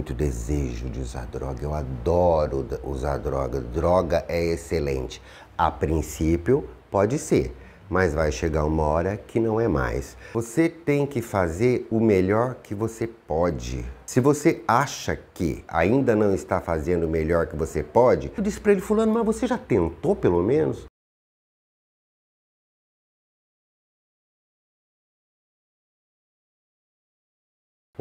muito desejo de usar droga, eu adoro usar droga. Droga é excelente. A princípio, pode ser, mas vai chegar uma hora que não é mais. Você tem que fazer o melhor que você pode. Se você acha que ainda não está fazendo o melhor que você pode, eu disse para ele, Fulano, mas você já tentou pelo menos?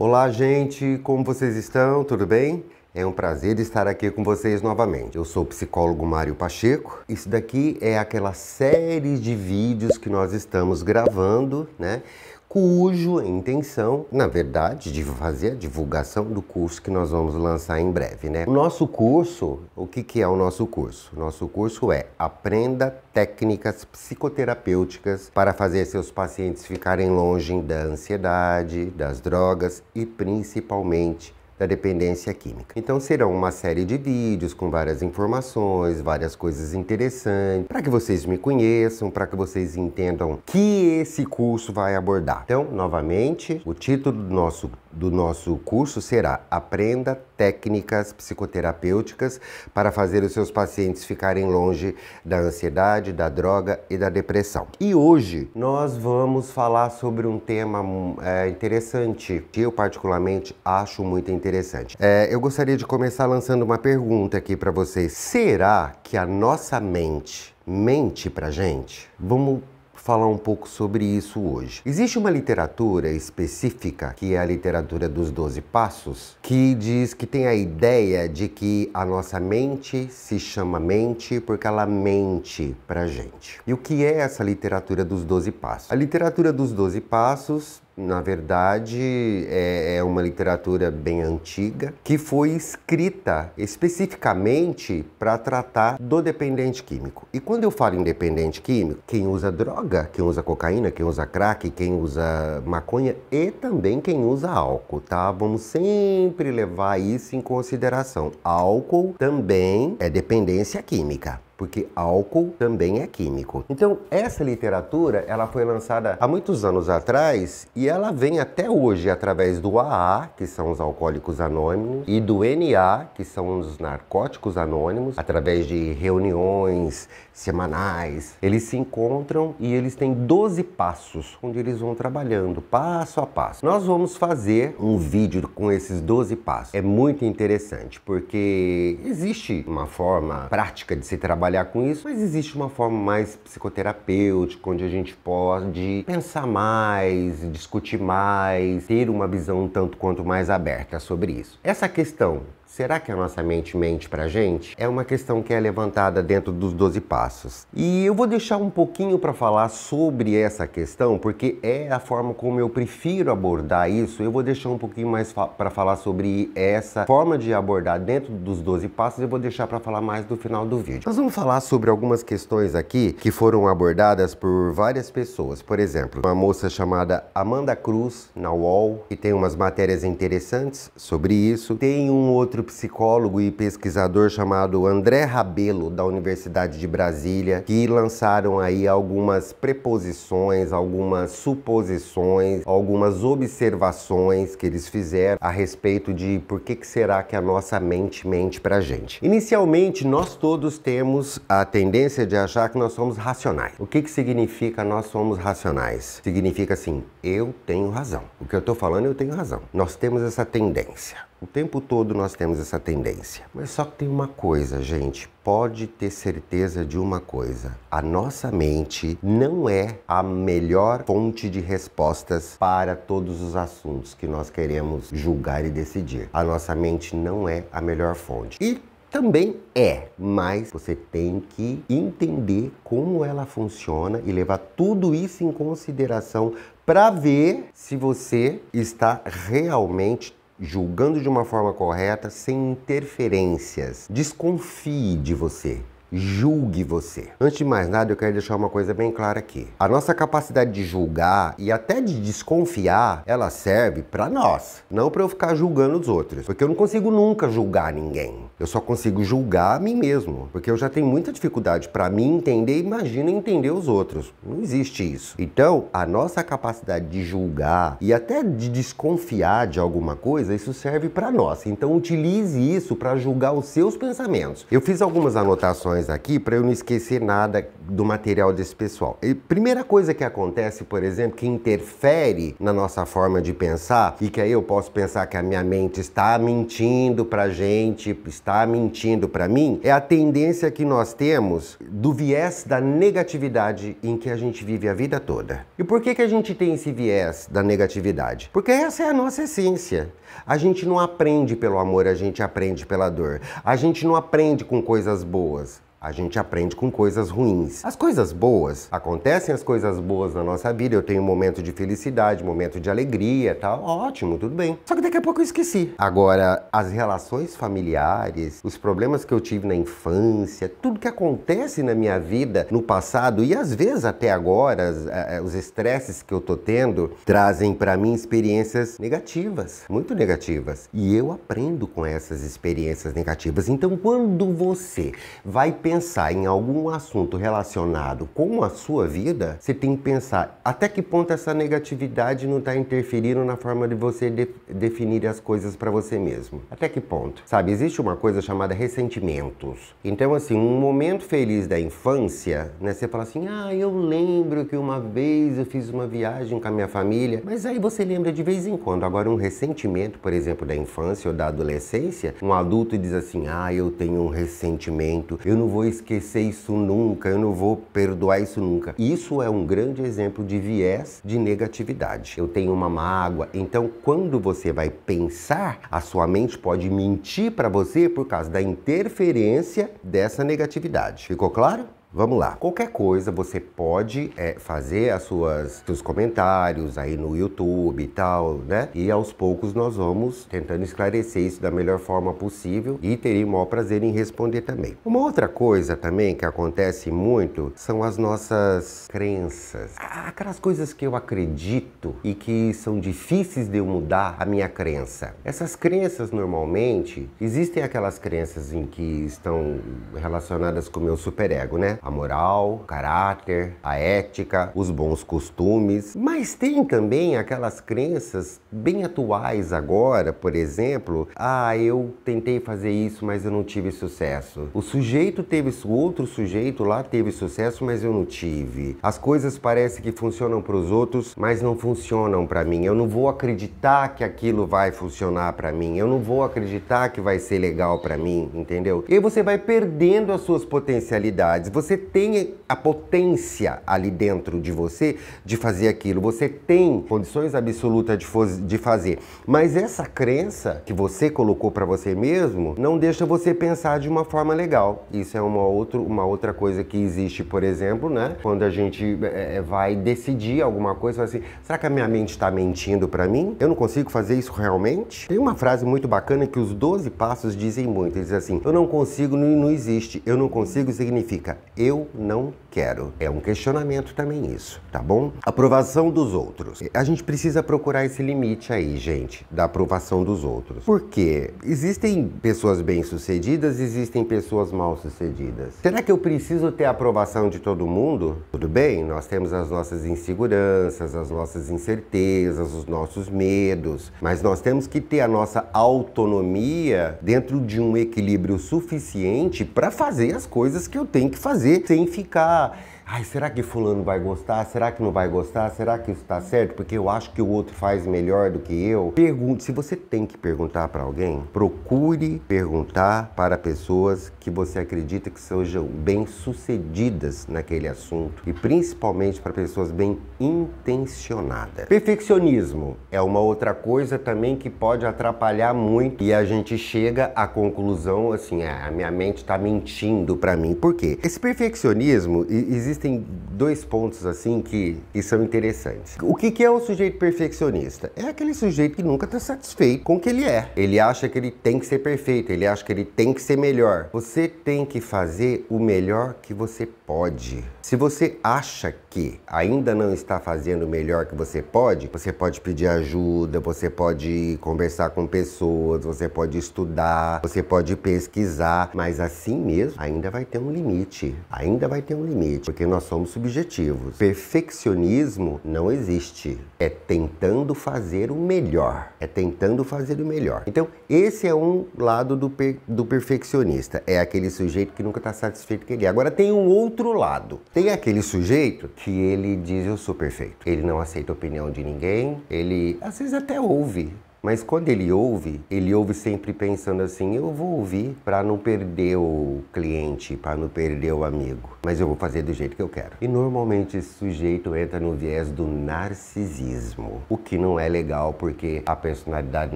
Olá, gente, como vocês estão? Tudo bem? É um prazer estar aqui com vocês novamente. Eu sou o psicólogo Mário Pacheco. Isso daqui é aquela série de vídeos que nós estamos gravando, né? cujo intenção, na verdade, de fazer a divulgação do curso que nós vamos lançar em breve, né? O nosso curso, o que, que é o nosso curso? O nosso curso é Aprenda Técnicas Psicoterapêuticas para fazer seus pacientes ficarem longe da ansiedade, das drogas e principalmente da dependência química. Então serão uma série de vídeos com várias informações, várias coisas interessantes, para que vocês me conheçam, para que vocês entendam que esse curso vai abordar. Então, novamente, o título do nosso do nosso curso será Aprenda técnicas psicoterapêuticas para fazer os seus pacientes ficarem longe da ansiedade, da droga e da depressão. E hoje nós vamos falar sobre um tema é, interessante, que eu particularmente acho muito interessante. É, eu gostaria de começar lançando uma pergunta aqui para vocês. Será que a nossa mente mente para gente? Vamos falar um pouco sobre isso hoje. Existe uma literatura específica, que é a literatura dos 12 passos, que diz que tem a ideia de que a nossa mente se chama mente porque ela mente pra gente. E o que é essa literatura dos 12 passos? A literatura dos 12 passos na verdade, é, é, uma literatura bem antiga que foi escrita especificamente para tratar do dependente químico. E quando eu falo em dependente químico, quem usa droga, quem usa cocaína, quem usa crack, quem usa maconha e também quem usa álcool, tá? Vamos sempre levar isso em consideração. Álcool também é dependência química porque álcool também é químico. Então, essa literatura, ela foi lançada há muitos anos atrás e ela vem até hoje através do AA, que são os alcoólicos anônimos, e do NA, que são os narcóticos anônimos, através de reuniões semanais. Eles se encontram e eles têm 12 passos onde eles vão trabalhando passo a passo. Nós vamos fazer um vídeo com esses 12 passos. É muito interessante porque existe uma forma prática de se trabalhar trabalhar com isso, mas existe uma forma mais psicoterapêutica, onde a gente pode pensar mais, discutir mais, ter uma visão um tanto quanto mais aberta sobre isso. Essa questão Será que a nossa mente mente pra gente? É uma questão que é levantada dentro dos 12 passos. E eu vou deixar um pouquinho para falar sobre essa questão, porque é a forma como eu prefiro abordar isso. Eu vou deixar um pouquinho mais fa para falar sobre essa forma de abordar dentro dos 12 passos, eu vou deixar para falar mais no final do vídeo. Nós vamos falar sobre algumas questões aqui que foram abordadas por várias pessoas. Por exemplo, uma moça chamada Amanda Cruz na UOL, que tem umas matérias interessantes sobre isso. Tem um outro psicólogo e pesquisador chamado André Rabelo, da Universidade de Brasília, que lançaram aí algumas preposições, algumas suposições, algumas observações que eles fizeram a respeito de por que, que será que a nossa mente mente pra gente. Inicialmente, nós todos temos a tendência de achar que nós somos racionais. O que, que significa nós somos racionais? Significa assim, eu tenho razão. O que eu tô falando, eu tenho razão. Nós temos essa tendência. O tempo todo nós temos essa tendência. Mas só que tem uma coisa, gente, pode ter certeza de uma coisa: a nossa mente não é a melhor fonte de respostas para todos os assuntos que nós queremos julgar e decidir. A nossa mente não é a melhor fonte. E também é, mas você tem que entender como ela funciona e levar tudo isso em consideração para ver se você está realmente julgando de uma forma correta, sem interferências. Desconfie de você julgue você. Antes de mais nada, eu quero deixar uma coisa bem clara aqui. A nossa capacidade de julgar e até de desconfiar, ela serve para nós, não para eu ficar julgando os outros, porque eu não consigo nunca julgar ninguém. Eu só consigo julgar a mim mesmo, porque eu já tenho muita dificuldade para mim entender, imagina entender os outros. Não existe isso. Então, a nossa capacidade de julgar e até de desconfiar de alguma coisa, isso serve para nós. Então, utilize isso para julgar os seus pensamentos. Eu fiz algumas anotações informações aqui para eu não esquecer nada do material desse pessoal. E primeira coisa que acontece, por exemplo, que interfere na nossa forma de pensar e que aí eu posso pensar que a minha mente está mentindo para gente, está mentindo para mim, é a tendência que nós temos do viés da negatividade em que a gente vive a vida toda. E por que que a gente tem esse viés da negatividade? Porque essa é a nossa essência. A gente não aprende pelo amor, a gente aprende pela dor. A gente não aprende com coisas boas a gente aprende com coisas ruins. As coisas boas, acontecem as coisas boas na nossa vida, eu tenho um momento de felicidade, um momento de alegria tal, tá ótimo, tudo bem. Só que daqui a pouco eu esqueci. Agora, as relações familiares, os problemas que eu tive na infância, tudo que acontece na minha vida no passado e às vezes até agora, eh, eh, os estresses que eu tô tendo, trazem para mim experiências negativas, muito negativas. E eu aprendo com essas experiências negativas. Então, quando você vai pensar em algum assunto relacionado com a sua vida, você tem que pensar até que ponto essa negatividade não está interferindo na forma de você de definir as coisas para você mesmo. Até que ponto? Sabe, existe uma coisa chamada ressentimentos. Então, assim, um momento feliz da infância, né? Você fala assim, ah, eu lembro que uma vez eu fiz uma viagem com a minha família, mas aí você lembra de vez em quando. Agora, um ressentimento, por exemplo, da infância ou da adolescência, um adulto diz assim, ah, eu tenho um ressentimento, eu não vou vou esquecer isso nunca, eu não vou perdoar isso nunca. Isso é um grande exemplo de viés de negatividade. Eu tenho uma mágoa. Então, quando você vai pensar, a sua mente pode mentir para você por causa da interferência dessa negatividade. Ficou claro? Vamos lá. Qualquer coisa você pode é, fazer as suas seus comentários aí no YouTube e tal, né? E aos poucos nós vamos tentando esclarecer isso da melhor forma possível e teria o maior prazer em responder também. Uma outra coisa também que acontece muito são as nossas crenças, aquelas coisas que eu acredito e que são difíceis de eu mudar a minha crença. Essas crenças normalmente existem aquelas crenças em que estão relacionadas com o meu superego, né? A moral, o caráter, a ética, os bons costumes. Mas tem também aquelas crenças bem atuais agora, por exemplo, ah, eu tentei fazer isso, mas eu não tive sucesso. O sujeito teve, o outro sujeito lá teve sucesso, mas eu não tive. As coisas parecem que funcionam para os outros, mas não funcionam para mim. Eu não vou acreditar que aquilo vai funcionar para mim. Eu não vou acreditar que vai ser legal para mim, entendeu? E você vai perdendo as suas potencialidades. Você você tem a potência ali dentro de você de fazer aquilo. Você tem condições absolutas de, de fazer. Mas essa crença que você colocou para você mesmo não deixa você pensar de uma forma legal. Isso é uma, outro, uma outra coisa que existe, por exemplo, né? Quando a gente é, é vai decidir alguma coisa, assim, será que a minha mente está mentindo para mim? Eu não consigo fazer isso realmente? Tem uma frase muito bacana que os 12 passos dizem muito. Eles dizem assim: eu não consigo, não, não existe. Eu não consigo significa eu não quero. É um questionamento também isso, tá bom? Aprovação dos outros. A gente precisa procurar esse limite aí, gente, da aprovação dos outros. Porque existem pessoas bem-sucedidas, existem pessoas mal-sucedidas. Será que eu preciso ter a aprovação de todo mundo? Tudo bem, nós temos as nossas inseguranças, as nossas incertezas, os nossos medos, mas nós temos que ter a nossa autonomia dentro de um equilíbrio suficiente para fazer as coisas que eu tenho que fazer fazer sem ficar Ai, será que fulano vai gostar? Será que não vai gostar? Será que isso tá certo? Porque eu acho que o outro faz melhor do que eu. Pergunte, se você tem que perguntar para alguém, procure perguntar para pessoas que você acredita que sejam bem-sucedidas naquele assunto e principalmente para pessoas bem intencionadas. Perfeccionismo é uma outra coisa também que pode atrapalhar muito e a gente chega à conclusão assim, a ah, minha mente está mentindo para mim. Por quê? Esse perfeccionismo existe existem dois pontos assim que, que são interessantes. O que, que é um sujeito perfeccionista? É aquele sujeito que nunca está satisfeito com o que ele é. Ele acha que ele tem que ser perfeito, ele acha que ele tem que ser melhor. Você tem que fazer o melhor que você pode. Se você acha que ainda não está fazendo o melhor que você pode, você pode pedir ajuda, você pode conversar com pessoas, você pode estudar, você pode pesquisar, mas assim mesmo ainda vai ter um limite. Ainda vai ter um limite, porque nós somos subjetivos. Perfeccionismo não existe. É tentando fazer o melhor. É tentando fazer o melhor. Então, esse é um lado do, per do perfeccionista. É aquele sujeito que nunca está satisfeito que ele é. Agora tem um outro outro lado. Tem aquele sujeito que ele diz eu sou perfeito. Ele não aceita a opinião de ninguém, ele às vezes até ouve mas quando ele ouve, ele ouve sempre pensando assim: eu vou ouvir para não perder o cliente, para não perder o amigo, mas eu vou fazer do jeito que eu quero. E normalmente esse sujeito entra no viés do narcisismo, o que não é legal porque a personalidade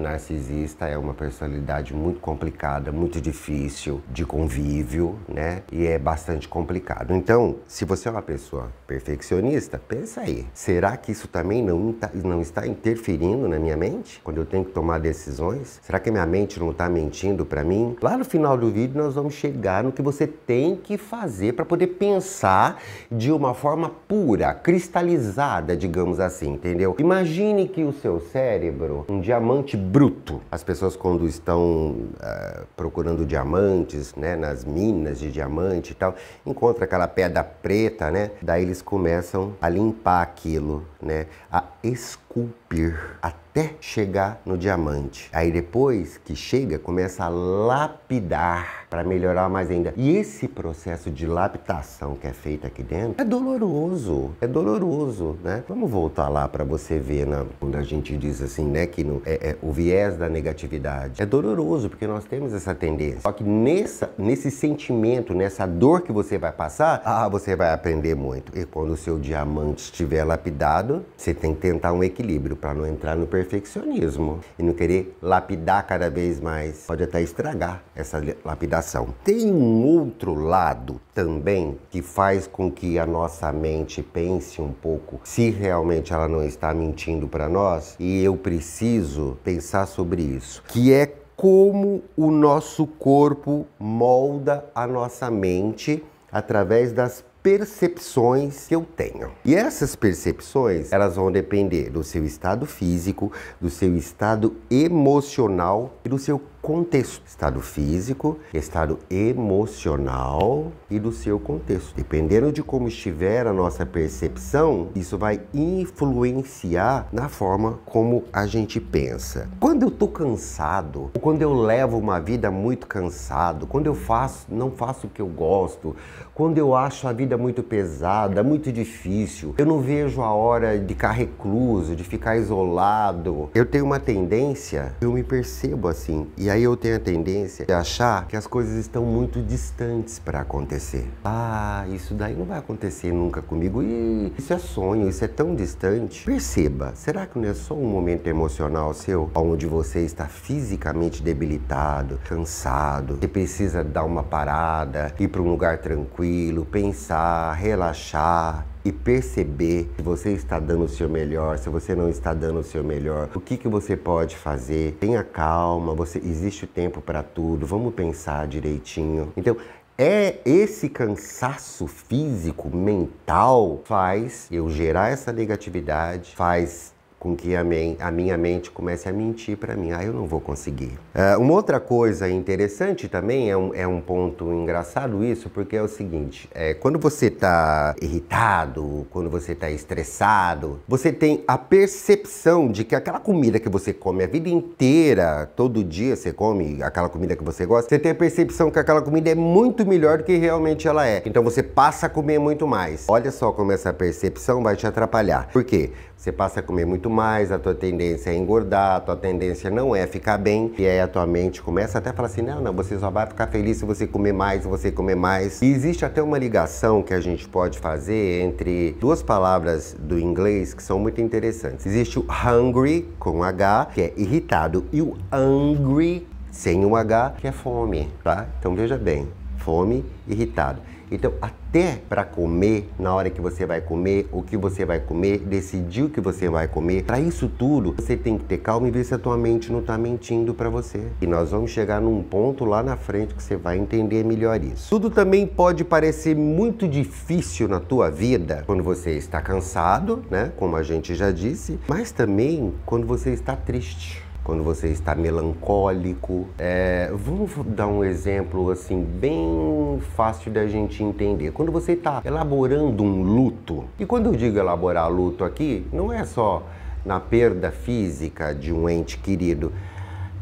narcisista é uma personalidade muito complicada, muito difícil de convívio, né? E é bastante complicado. Então, se você é uma pessoa perfeccionista, pensa aí: será que isso também não, tá, não está interferindo na minha mente? Quando eu tenho que tomar decisões? Será que minha mente não está mentindo para mim? Lá no final do vídeo nós vamos chegar no que você tem que fazer para poder pensar de uma forma pura, cristalizada, digamos assim, entendeu? Imagine que o seu cérebro, um diamante bruto, as pessoas quando estão uh, procurando diamantes, né, nas minas de diamante e tal, encontra aquela pedra preta, né? Daí eles começam a limpar aquilo, né? A esculpir até chegar no diamante. Aí depois que chega, começa a lapidar para melhorar mais ainda. E esse processo de lapidação que é feito aqui dentro é doloroso, é doloroso, né? Vamos voltar lá para você ver né? quando a gente diz assim, né, que no, é, é, o viés da negatividade é doloroso porque nós temos essa tendência. Só que nessa, nesse sentimento, nessa dor que você vai passar, ah, você vai aprender muito. E quando o seu diamante estiver lapidado, você tem que tentar um equilíbrio para não entrar no perfeccionismo e não querer lapidar cada vez mais. Pode até estragar essa lapidação comunicação. Tem um outro lado também que faz com que a nossa mente pense um pouco se realmente ela não está mentindo para nós, e eu preciso pensar sobre isso, que é como o nosso corpo molda a nossa mente através das percepções que eu tenho. E essas percepções, elas vão depender do seu estado físico, do seu estado emocional e do seu contexto, estado físico, estado emocional e do seu contexto. Dependendo de como estiver a nossa percepção, isso vai influenciar na forma como a gente pensa. Quando eu tô cansado, ou quando eu levo uma vida muito cansado, quando eu faço, não faço o que eu gosto, quando eu acho a vida muito pesada, muito difícil, eu não vejo a hora de ficar recluso, de ficar isolado, eu tenho uma tendência, eu me percebo assim. E aí eu tenho a tendência de achar que as coisas estão muito distantes para acontecer. Ah, isso daí não vai acontecer nunca comigo. E isso é sonho, isso é tão distante. Perceba, será que não é só um momento emocional seu onde você está fisicamente debilitado, cansado, você precisa dar uma parada, ir para um lugar tranquilo, pensar, relaxar, e perceber se você está dando o seu melhor, se você não está dando o seu melhor, o que, que você pode fazer. Tenha calma, você existe o tempo para tudo, vamos pensar direitinho. Então, é esse cansaço físico, mental, faz eu gerar essa negatividade, faz com que a, a minha mente comece a mentir para mim. Ah, eu não vou conseguir. Uh, uma outra coisa interessante também, é um, é um ponto engraçado isso, porque é o seguinte: é, quando você está irritado, quando você está estressado, você tem a percepção de que aquela comida que você come a vida inteira, todo dia você come aquela comida que você gosta, você tem a percepção que aquela comida é muito melhor do que realmente ela é. Então você passa a comer muito mais. Olha só como essa percepção vai te atrapalhar. Por quê? Você passa a comer muito mais, a tua tendência é engordar, a tua tendência não é ficar bem. E aí a tua mente começa até a falar assim: não, não, você só vai ficar feliz se você comer mais, se você comer mais. E existe até uma ligação que a gente pode fazer entre duas palavras do inglês que são muito interessantes. Existe o hungry, com H, que é irritado, e o angry, sem o H, que é fome, tá? Então veja bem: fome, irritado. Então, até para comer, na hora que você vai comer, o que você vai comer, decidir o que você vai comer, para isso tudo, você tem que ter calma e ver se a tua mente não está mentindo para você. E nós vamos chegar num ponto lá na frente que você vai entender melhor isso. Tudo também pode parecer muito difícil na tua vida quando você está cansado, né? Como a gente já disse, mas também quando você está triste quando você está melancólico. É, vamos dar um exemplo assim bem fácil da gente entender. Quando você está elaborando um luto, e quando eu digo elaborar luto aqui, não é só na perda física de um ente querido.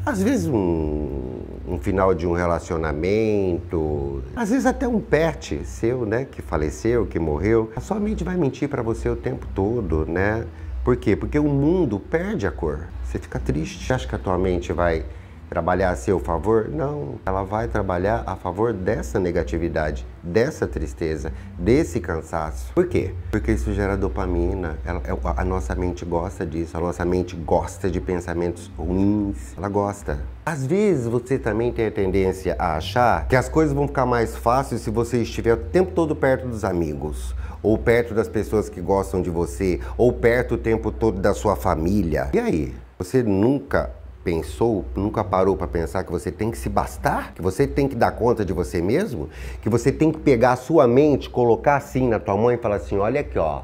Às vezes um, um final de um relacionamento, às vezes até um pet seu, né, que faleceu, que morreu, a sua mente vai mentir para você o tempo todo, né? Por quê? Porque o mundo perde a cor. Você fica triste. Você acha que a tua mente vai trabalhar a seu favor? Não. Ela vai trabalhar a favor dessa negatividade, dessa tristeza, desse cansaço. Por quê? Porque isso gera dopamina. Ela, é, a nossa mente gosta disso. A nossa mente gosta de pensamentos ruins. Ela gosta. Às vezes você também tem a tendência a achar que as coisas vão ficar mais fáceis se você estiver o tempo todo perto dos amigos ou perto das pessoas que gostam de você, ou perto o tempo todo da sua família. E aí? Você nunca pensou, nunca parou para pensar que você tem que se bastar, que você tem que dar conta de você mesmo, que você tem que pegar a sua mente, colocar assim na tua mãe e falar assim: "Olha aqui, ó.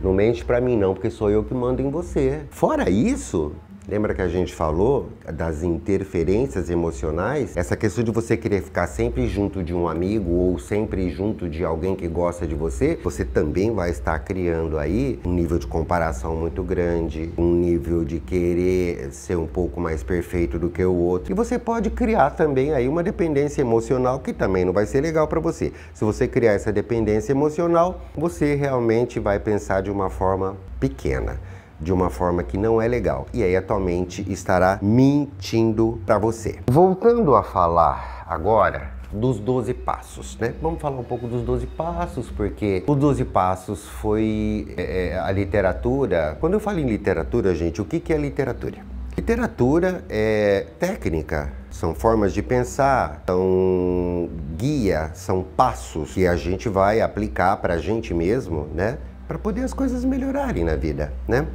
Não mente para mim não, porque sou eu que mando em você". Fora isso, Lembra que a gente falou das interferências emocionais? Essa questão de você querer ficar sempre junto de um amigo ou sempre junto de alguém que gosta de você, você também vai estar criando aí um nível de comparação muito grande, um nível de querer ser um pouco mais perfeito do que o outro. E você pode criar também aí uma dependência emocional que também não vai ser legal para você. Se você criar essa dependência emocional, você realmente vai pensar de uma forma pequena de uma forma que não é legal. E aí atualmente estará mentindo para você. Voltando a falar agora dos 12 passos, né? Vamos falar um pouco dos 12 passos, porque os 12 passos foi é, é, a literatura. Quando eu falo em literatura, gente, o que, que é literatura? Literatura é técnica, são formas de pensar, são guia, são passos que a gente vai aplicar para a gente mesmo, né? para poder as coisas melhorarem na vida, né?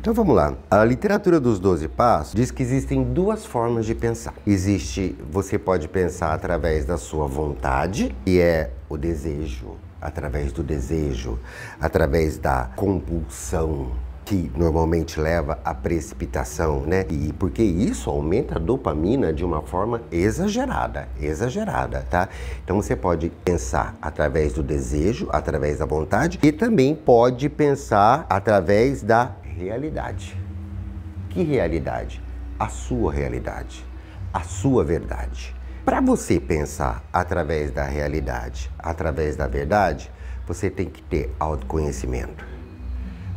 Então vamos lá. A literatura dos 12 passos diz que existem duas formas de pensar. Existe, você pode pensar através da sua vontade, que é o desejo, através do desejo, através da compulsão, que normalmente leva à precipitação, né? E porque isso aumenta a dopamina de uma forma exagerada, exagerada, tá? Então você pode pensar através do desejo, através da vontade e também pode pensar através da realidade. Que realidade? A sua realidade, a sua verdade. Para você pensar através da realidade, através da verdade, você tem que ter autoconhecimento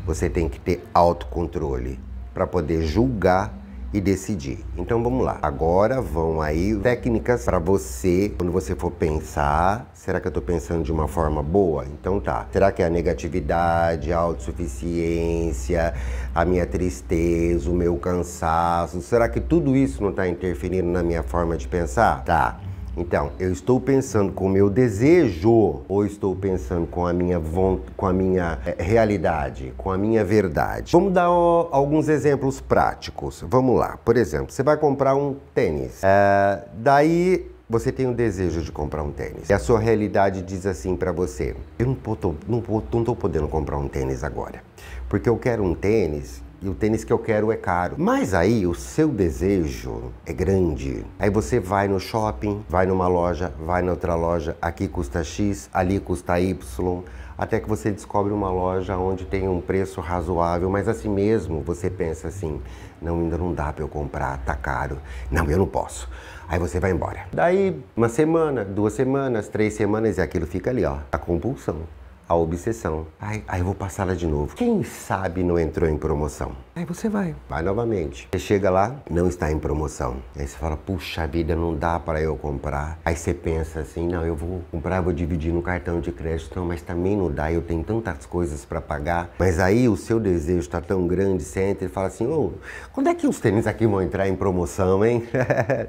você tem que ter autocontrole para poder julgar e decidir. Então vamos lá. Agora vão aí técnicas para você, quando você for pensar, será que eu estou pensando de uma forma boa? Então tá. Será que é a negatividade, a autossuficiência, a minha tristeza, o meu cansaço, será que tudo isso não está interferindo na minha forma de pensar? Tá. Então, eu estou pensando com o meu desejo ou estou pensando com a minha com a minha eh, realidade, com a minha verdade? Vamos dar ó, alguns exemplos práticos. Vamos lá. Por exemplo, você vai comprar um tênis. É, daí você tem o desejo de comprar um tênis. E a sua realidade diz assim para você: eu não tô, não, tô, não tô podendo comprar um tênis agora, porque eu quero um tênis e o tênis que eu quero é caro. Mas aí o seu desejo é grande. Aí você vai no shopping, vai numa loja, vai noutra loja, aqui custa X, ali custa Y, até que você descobre uma loja onde tem um preço razoável, mas assim mesmo você pensa assim: não, ainda não dá para eu comprar, tá caro. Não, eu não posso. Aí você vai embora. Daí, uma semana, duas semanas, três semanas e aquilo fica ali, ó, a compulsão a obsessão. Ai, eu vou passar ela de novo. Quem sabe não entrou em promoção? Aí você vai. Vai novamente. Você chega lá, não está em promoção. Aí você fala, puxa vida, não dá para eu comprar. Aí você pensa assim, não, eu vou comprar, vou dividir no cartão de crédito. Não, mas também não dá, eu tenho tantas coisas para pagar. Mas aí o seu desejo está tão grande, você entra e fala assim, ô, quando é que os tênis aqui vão entrar em promoção, hein?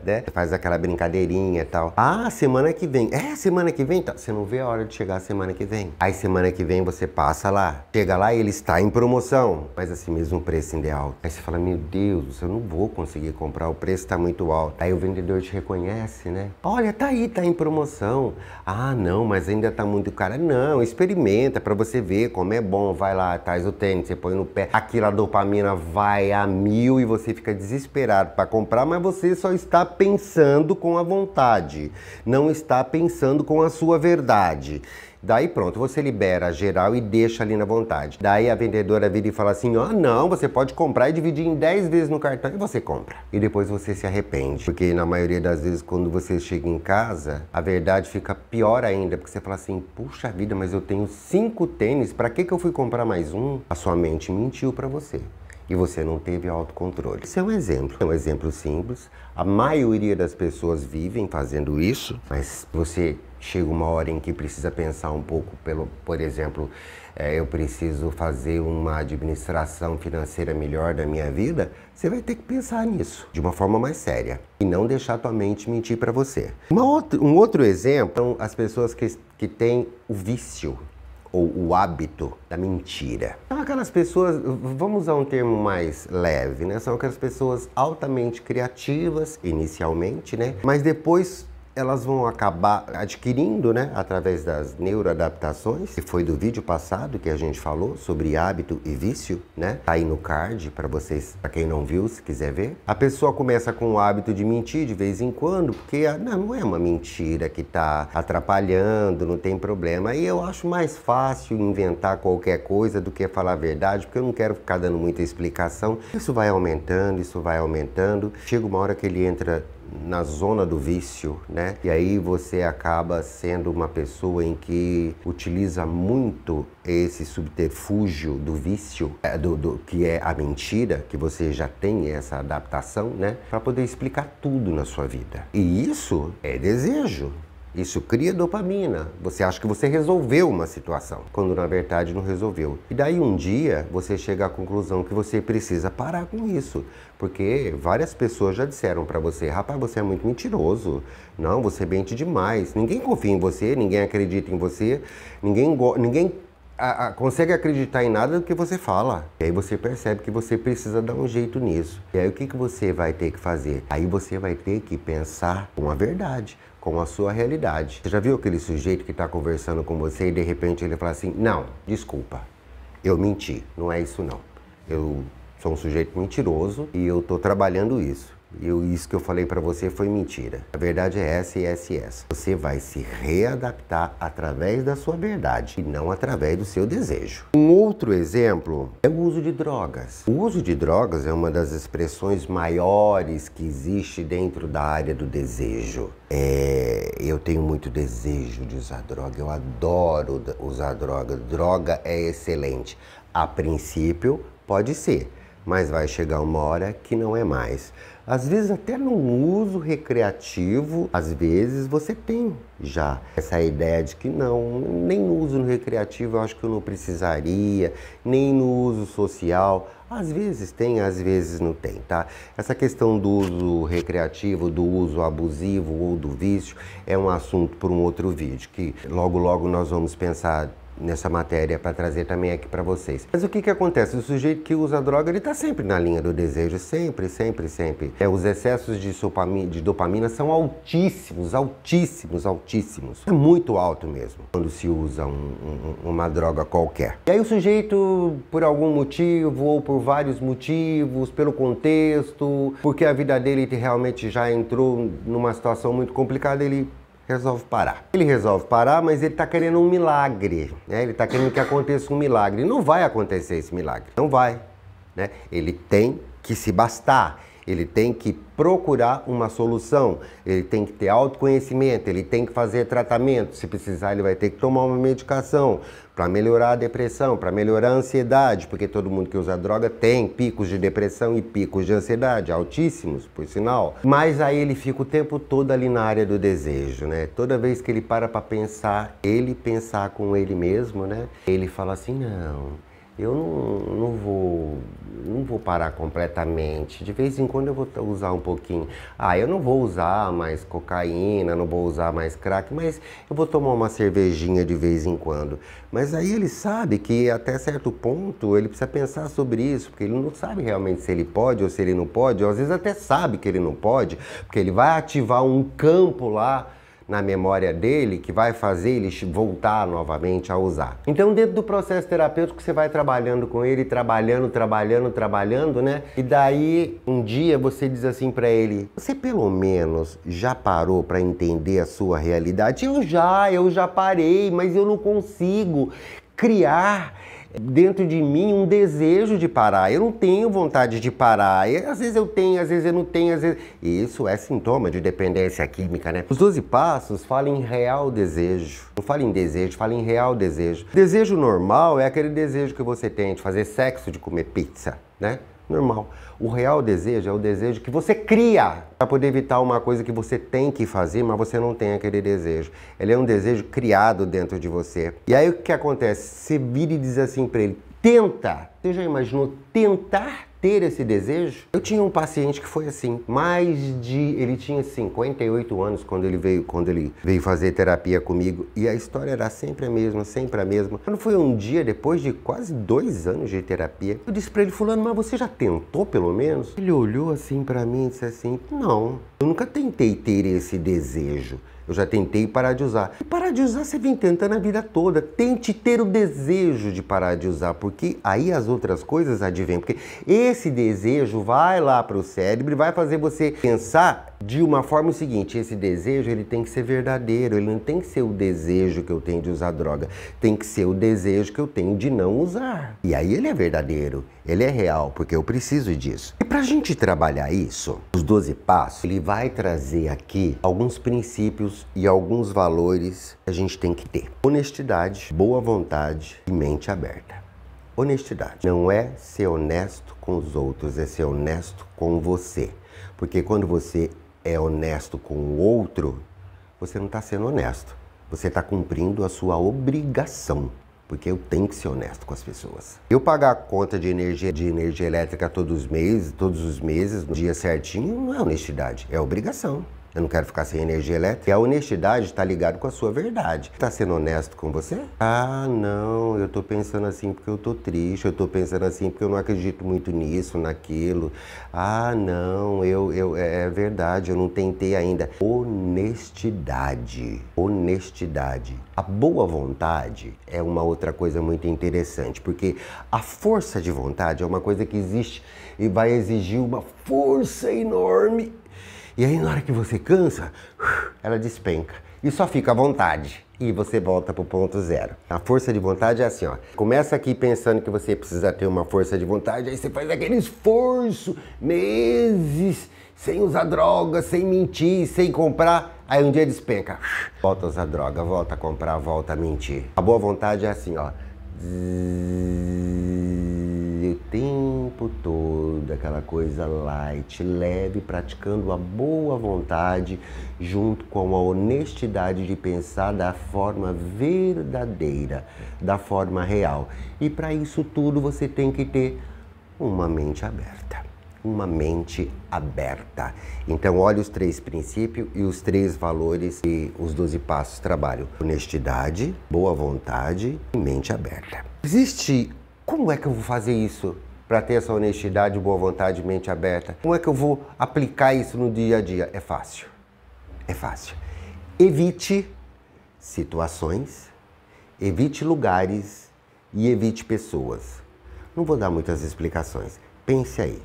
né? Você faz aquela brincadeirinha e tal. Ah, semana que vem. É, semana que vem? Tá. Você não vê a hora de chegar a semana que vem. Aí semana que vem você passa lá. Chega lá e ele está em promoção. Mas assim mesmo preço ainda é alto. Aí você fala, meu Deus, eu não vou conseguir comprar, o preço está muito alto. Aí o vendedor te reconhece, né? Olha, tá aí, tá em promoção. Ah, não, mas ainda tá muito cara. Não, experimenta para você ver como é bom. Vai lá, traz o tênis, você põe no pé. Aquilo, a dopamina vai a mil e você fica desesperado para comprar, mas você só está pensando com a vontade. Não está pensando com a sua verdade. Daí pronto, você libera geral e deixa ali na vontade. Daí a vendedora vira e fala assim: ó, oh, ah, não, você pode comprar e dividir em 10 vezes no cartão e você compra. E depois você se arrepende. Porque na maioria das vezes, quando você chega em casa, a verdade fica pior ainda, porque você fala assim: puxa vida, mas eu tenho cinco tênis, para que, que eu fui comprar mais um? A sua mente mentiu para você e você não teve autocontrole. Isso é um exemplo, é um exemplo simples. A maioria das pessoas vivem fazendo isso, mas você chega uma hora em que precisa pensar um pouco pelo, por exemplo, é, eu preciso fazer uma administração financeira melhor da minha vida, você vai ter que pensar nisso de uma forma mais séria e não deixar a tua mente mentir para você. Outra, um outro exemplo são as pessoas que, que têm o vício ou o hábito da mentira. São aquelas pessoas, vamos usar um termo mais leve, né? São aquelas pessoas altamente criativas, inicialmente, né? Mas depois elas vão acabar adquirindo, né, através das neuroadaptações, que foi do vídeo passado que a gente falou sobre hábito e vício, né? Tá aí no card para vocês, para quem não viu, se quiser ver. A pessoa começa com o hábito de mentir de vez em quando, porque ah, não é uma mentira que tá atrapalhando, não tem problema. E eu acho mais fácil inventar qualquer coisa do que falar a verdade, porque eu não quero ficar dando muita explicação. Isso vai aumentando, isso vai aumentando. Chega uma hora que ele entra na zona do vício, né? E aí você acaba sendo uma pessoa em que utiliza muito esse subterfúgio do vício, é, do, do que é a mentira, que você já tem essa adaptação, né? Para poder explicar tudo na sua vida. E isso é desejo. Isso cria dopamina. Você acha que você resolveu uma situação, quando na verdade não resolveu. E daí um dia você chega à conclusão que você precisa parar com isso, porque várias pessoas já disseram para você: "Rapaz, você é muito mentiroso. Não, você mente demais. Ninguém confia em você, ninguém acredita em você, ninguém ninguém a, a, consegue acreditar em nada do que você fala. E aí você percebe que você precisa dar um jeito nisso. E aí o que, que você vai ter que fazer? Aí você vai ter que pensar com a verdade com a sua realidade. Você já viu aquele sujeito que está conversando com você e de repente ele fala assim: Não, desculpa, eu menti, não é isso não. Eu sou um sujeito mentiroso e eu estou trabalhando isso. E isso que eu falei para você foi mentira. A verdade é essa e essa e essa. Você vai se readaptar através da sua verdade e não através do seu desejo. Um outro exemplo é o uso de drogas. O uso de drogas é uma das expressões maiores que existe dentro da área do desejo. É, eu tenho muito desejo de usar droga, eu adoro usar droga. Droga é excelente. A princípio, pode ser, mas vai chegar uma hora que não é mais. Às vezes até no uso recreativo, às vezes você tem já essa ideia de que não, nem no uso recreativo eu acho que eu não precisaria, nem no uso social. Às vezes tem, às vezes não tem, tá? Essa questão do uso recreativo, do uso abusivo ou do vício é um assunto para um outro vídeo que logo logo nós vamos pensar nessa matéria para trazer também aqui para vocês. Mas o que que acontece? O sujeito que usa droga, ele tá sempre na linha do desejo, sempre, sempre, sempre. É, os excessos de dopamina, de dopamina são altíssimos, altíssimos, altíssimos. É muito alto mesmo, quando se usa um, um, uma droga qualquer. E aí o sujeito, por algum motivo, ou por vários motivos, pelo contexto, porque a vida dele realmente já entrou numa situação muito complicada, ele resolve parar. Ele resolve parar, mas ele está querendo um milagre, né? Ele está querendo que aconteça um milagre. Não vai acontecer esse milagre, não vai, né? Ele tem que se bastar. Ele tem que procurar uma solução, ele tem que ter autoconhecimento, ele tem que fazer tratamento. Se precisar, ele vai ter que tomar uma medicação, para melhorar a depressão, para melhorar a ansiedade, porque todo mundo que usa droga tem picos de depressão e picos de ansiedade, altíssimos, por sinal. Mas aí ele fica o tempo todo ali na área do desejo, né? Toda vez que ele para para pensar, ele pensar com ele mesmo, né? Ele fala assim: "Não, eu não, não, vou não vou parar completamente. De vez em quando eu vou usar um pouquinho. Ah, eu não vou usar mais cocaína, não vou usar mais crack, mas eu vou tomar uma cervejinha de vez em quando. Mas aí ele sabe que até certo ponto ele precisa pensar sobre isso, porque ele não sabe realmente se ele pode ou se ele não pode, ou às vezes até sabe que ele não pode, porque ele vai ativar um campo lá na memória dele que vai fazer ele voltar novamente a usar. Então, dentro do processo terapêutico, você vai trabalhando com ele, trabalhando, trabalhando, trabalhando, né? E daí, um dia você diz assim para ele: "Você pelo menos já parou para entender a sua realidade?" "Eu já, eu já parei, mas eu não consigo criar dentro de mim um desejo de parar. Eu não tenho vontade de parar. Às vezes eu tenho, às vezes eu não tenho, às vezes. Isso é sintoma de dependência química, né? Os 12 passos falam em real desejo. Não fala em desejo, fala em real desejo. Desejo normal é aquele desejo que você tem de fazer sexo, de comer pizza, né? normal. O real desejo é o desejo que você cria para poder evitar uma coisa que você tem que fazer, mas você não tem aquele desejo. Ele é um desejo criado dentro de você. E aí o que acontece? Você vira e diz assim para ele: tenta. Você já imaginou tentar? ter esse desejo? Eu tinha um paciente que foi assim, mais de, ele tinha 58 anos quando ele veio, quando ele veio fazer terapia comigo e a história era sempre a mesma, sempre a mesma. Quando foi um dia depois de quase dois anos de terapia, eu disse para ele fulano, mas você já tentou pelo menos? Ele olhou assim para mim e disse assim, não, eu nunca tentei ter esse desejo. Eu já tentei parar de usar. Parar de usar você vem tentando a vida toda. Tente ter o desejo de parar de usar, porque aí as outras coisas advêm. Porque esse desejo vai lá para o cérebro e vai fazer você pensar de uma forma é o seguinte, esse desejo ele tem que ser verdadeiro, ele não tem que ser o desejo que eu tenho de usar droga, tem que ser o desejo que eu tenho de não usar. E aí ele é verdadeiro, ele é real, porque eu preciso disso. E pra gente trabalhar isso, os 12 passos, ele vai trazer aqui alguns princípios e alguns valores que a gente tem que ter. Honestidade, boa vontade e mente aberta. Honestidade não é ser honesto com os outros, é ser honesto com você. Porque quando você é honesto com o outro, você não está sendo honesto. Você está cumprindo a sua obrigação, porque eu tenho que ser honesto com as pessoas. Eu pagar a conta de energia, de energia elétrica todos os meses, todos os meses, no dia certinho, não é honestidade, é obrigação. Eu não quero ficar sem energia elétrica. E a honestidade está ligada com a sua verdade. Está sendo honesto com você? Ah, não, eu estou pensando assim porque eu estou triste, eu estou pensando assim porque eu não acredito muito nisso, naquilo. Ah, não, eu, eu é, é verdade, eu não tentei ainda. Honestidade. Honestidade. A boa vontade é uma outra coisa muito interessante, porque a força de vontade é uma coisa que existe e vai exigir uma força enorme e aí na hora que você cansa, ela despenca e só fica à vontade e você volta pro ponto zero. A força de vontade é assim, ó. Começa aqui pensando que você precisa ter uma força de vontade, aí você faz aquele esforço, meses, sem usar droga, sem mentir, sem comprar, aí um dia despenca. Volta a usar droga, volta a comprar, volta a mentir. A boa vontade é assim, ó o tempo todo, aquela coisa light, leve, praticando a boa vontade junto com a honestidade de pensar da forma verdadeira, da forma real. E para isso tudo você tem que ter uma mente aberta uma mente aberta. Então, olha os três princípios e os três valores que os 12 passos trabalham: honestidade, boa vontade e mente aberta. Existe como é que eu vou fazer isso? Para ter essa honestidade, boa vontade, e mente aberta, como é que eu vou aplicar isso no dia a dia? É fácil. É fácil. Evite situações, evite lugares e evite pessoas. Não vou dar muitas explicações. Pense aí.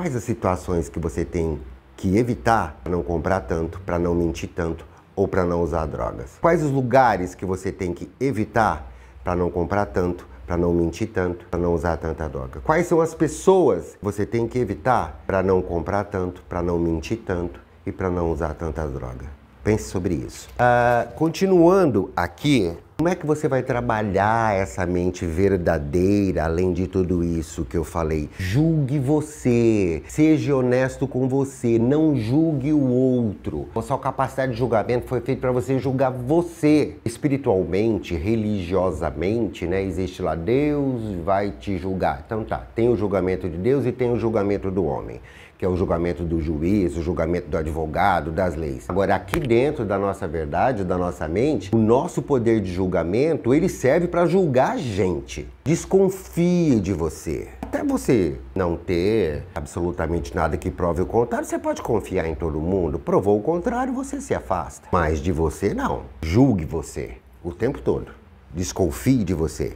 Quais as situações que você tem que evitar para não comprar tanto, para não mentir tanto ou para não usar drogas? Quais os lugares que você tem que evitar para não comprar tanto, para não mentir tanto, para não usar tanta droga? Quais são as pessoas que você tem que evitar para não comprar tanto, para não mentir tanto e para não usar tanta droga? Pense sobre isso. Uh, continuando aqui, como é que você vai trabalhar essa mente verdadeira além de tudo isso que eu falei? Julgue você, seja honesto com você, não julgue o outro. A sua capacidade de julgamento foi feita para você julgar você. Espiritualmente, religiosamente, né? Existe lá Deus vai te julgar. Então tá, tem o julgamento de Deus e tem o julgamento do homem que é o julgamento do juiz, o julgamento do advogado, das leis. Agora, aqui dentro da nossa verdade, da nossa mente, o nosso poder de julgamento, ele serve para julgar a gente. Desconfie de você. Até você não ter absolutamente nada que prove o contrário, você pode confiar em todo mundo. Provou o contrário, você se afasta. Mas de você, não. Julgue você o tempo todo. Desconfie de você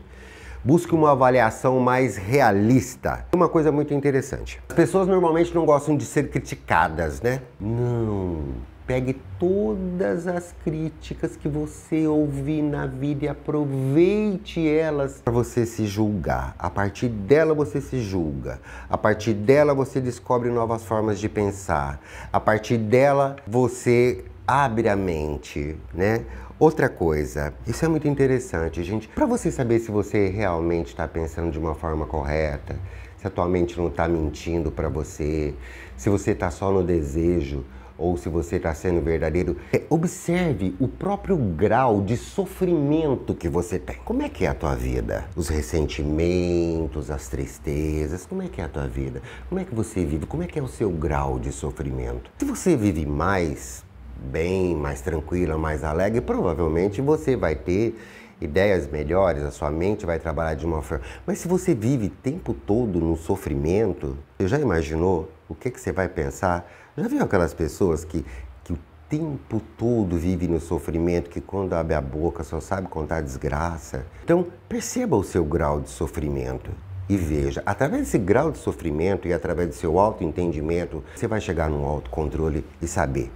busque uma avaliação mais realista. Uma coisa muito interessante. As pessoas normalmente não gostam de ser criticadas, né? Não. Pegue todas as críticas que você ouvir na vida e aproveite elas para você se julgar. A partir dela você se julga. A partir dela você descobre novas formas de pensar. A partir dela você abre a mente, né? Outra coisa, isso é muito interessante, gente. Para você saber se você realmente está pensando de uma forma correta, se a tua mente não está mentindo para você, se você está só no desejo ou se você está sendo verdadeiro, é, observe o próprio grau de sofrimento que você tem. Como é que é a tua vida? Os ressentimentos, as tristezas, como é que é a tua vida? Como é que você vive? Como é que é o seu grau de sofrimento? Se você vive mais, bem, mais tranquila, mais alegre, provavelmente você vai ter ideias melhores, a sua mente vai trabalhar de uma forma. Mas se você vive o tempo todo no sofrimento, você já imaginou o que, que você vai pensar? Já viu aquelas pessoas que, que o tempo todo vivem no sofrimento, que quando abre a boca só sabe contar desgraça? Então, perceba o seu grau de sofrimento. E veja, através desse grau de sofrimento e através do seu autoentendimento, você vai chegar num autocontrole e saber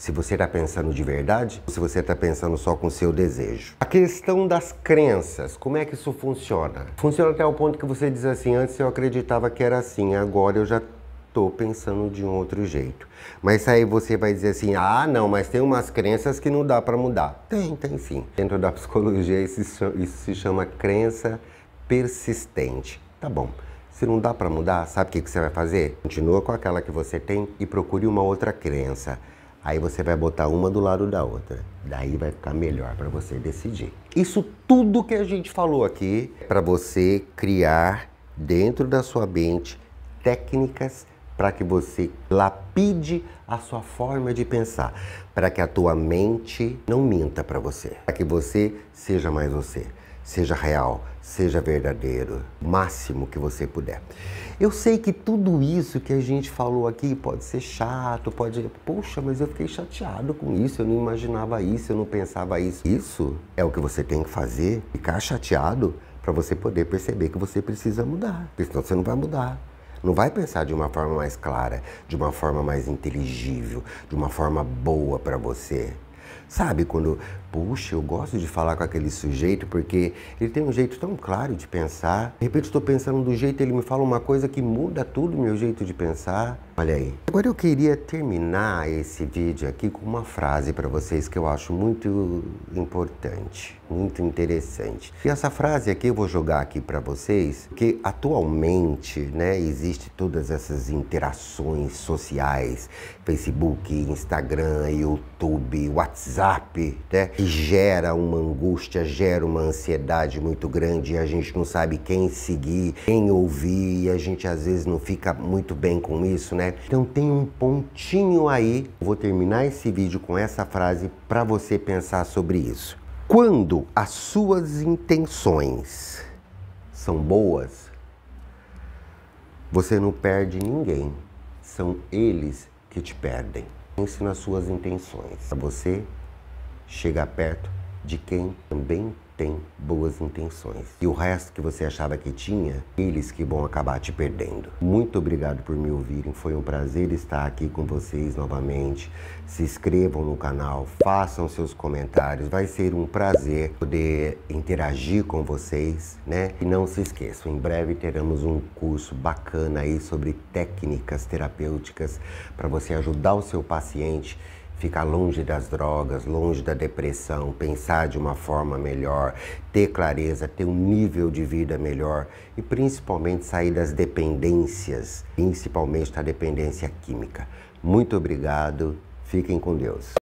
se você está pensando de verdade ou se você está pensando só com o seu desejo. A questão das crenças, como é que isso funciona? Funciona até o ponto que você diz assim: antes eu acreditava que era assim, agora eu já estou pensando de um outro jeito. Mas aí você vai dizer assim: ah, não, mas tem umas crenças que não dá para mudar. Tem, tem sim. Dentro da psicologia, isso, isso se chama crença persistente. Tá bom. Se não dá para mudar, sabe o que, que você vai fazer? Continua com aquela que você tem e procure uma outra crença. Aí você vai botar uma do lado da outra. Daí vai ficar melhor para você decidir. Isso tudo que a gente falou aqui é para você criar dentro da sua mente técnicas para que você lapide a sua forma de pensar, para que a tua mente não minta para você, para que você seja mais você seja real, seja verdadeiro, máximo que você puder. Eu sei que tudo isso que a gente falou aqui pode ser chato, pode, poxa, mas eu fiquei chateado com isso, eu não imaginava isso, eu não pensava isso. Isso é o que você tem que fazer, ficar chateado para você poder perceber que você precisa mudar, porque senão você não vai mudar. Não vai pensar de uma forma mais clara, de uma forma mais inteligível, de uma forma boa para você. Sabe quando Puxa, eu gosto de falar com aquele sujeito porque ele tem um jeito tão claro de pensar. De repente estou pensando do jeito, ele me fala uma coisa que muda tudo o meu jeito de pensar. Olha aí. Agora eu queria terminar esse vídeo aqui com uma frase para vocês que eu acho muito importante, muito interessante. E essa frase aqui eu vou jogar aqui para vocês, que atualmente, né, existe todas essas interações sociais, Facebook, Instagram, YouTube, WhatsApp, né? gera uma angústia, gera uma ansiedade muito grande e a gente não sabe quem seguir, quem ouvir e a gente às vezes não fica muito bem com isso, né? Então tem um pontinho aí. Vou terminar esse vídeo com essa frase para você pensar sobre isso. Quando as suas intenções são boas, você não perde ninguém. São eles que te perdem. Pense nas suas intenções. Para você chegar perto de quem também tem boas intenções. E o resto que você achava que tinha, eles que vão acabar te perdendo. Muito obrigado por me ouvirem, foi um prazer estar aqui com vocês novamente. Se inscrevam no canal, façam seus comentários, vai ser um prazer poder interagir com vocês, né? E não se esqueçam, em breve teremos um curso bacana aí sobre técnicas terapêuticas para você ajudar o seu paciente ficar longe das drogas, longe da depressão, pensar de uma forma melhor, ter clareza, ter um nível de vida melhor e principalmente sair das dependências, principalmente da dependência química. Muito obrigado, fiquem com Deus.